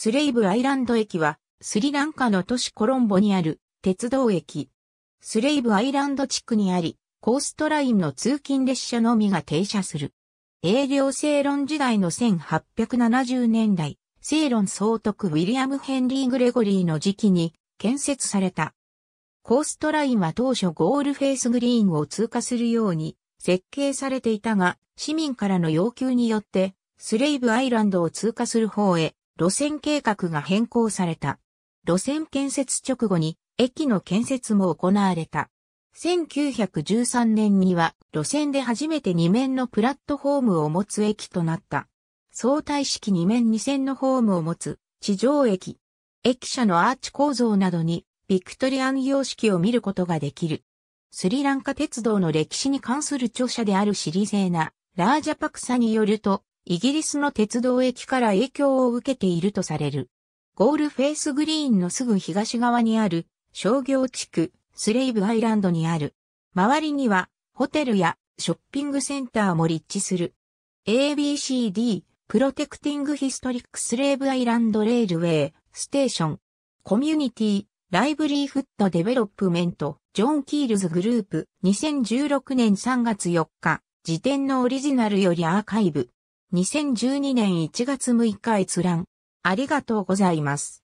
スレイブアイランド駅は、スリランカの都市コロンボにある鉄道駅。スレイブアイランド地区にあり、コーストラインの通勤列車のみが停車する。営業セ論ロン時代の1870年代、セイロン総督ウィリアム・ヘンリー・グレゴリーの時期に建設された。コーストラインは当初ゴールフェイスグリーンを通過するように設計されていたが、市民からの要求によって、スレイブアイランドを通過する方へ路線計画が変更された。路線建設直後に駅の建設も行われた。1913年には路線で初めて2面のプラットフォームを持つ駅となった。相対式2面2線のホームを持つ地上駅。駅舎のアーチ構造などにビクトリアン様式を見ることができる。スリランカ鉄道の歴史に関する著者であるシリゼーナ・ラージャパクサによると、イギリスの鉄道駅から影響を受けているとされる。ゴールフェイスグリーンのすぐ東側にある商業地区スレイブアイランドにある。周りにはホテルやショッピングセンターも立地する。ABCD プロテクティングヒストリックスレイブアイランドレールウェイステーションコミュニティライブリーフットデベロップメントジョン・キールズグループ2016年3月4日時点のオリジナルよりアーカイブ2012年1月6日閲覧。ありがとうございます。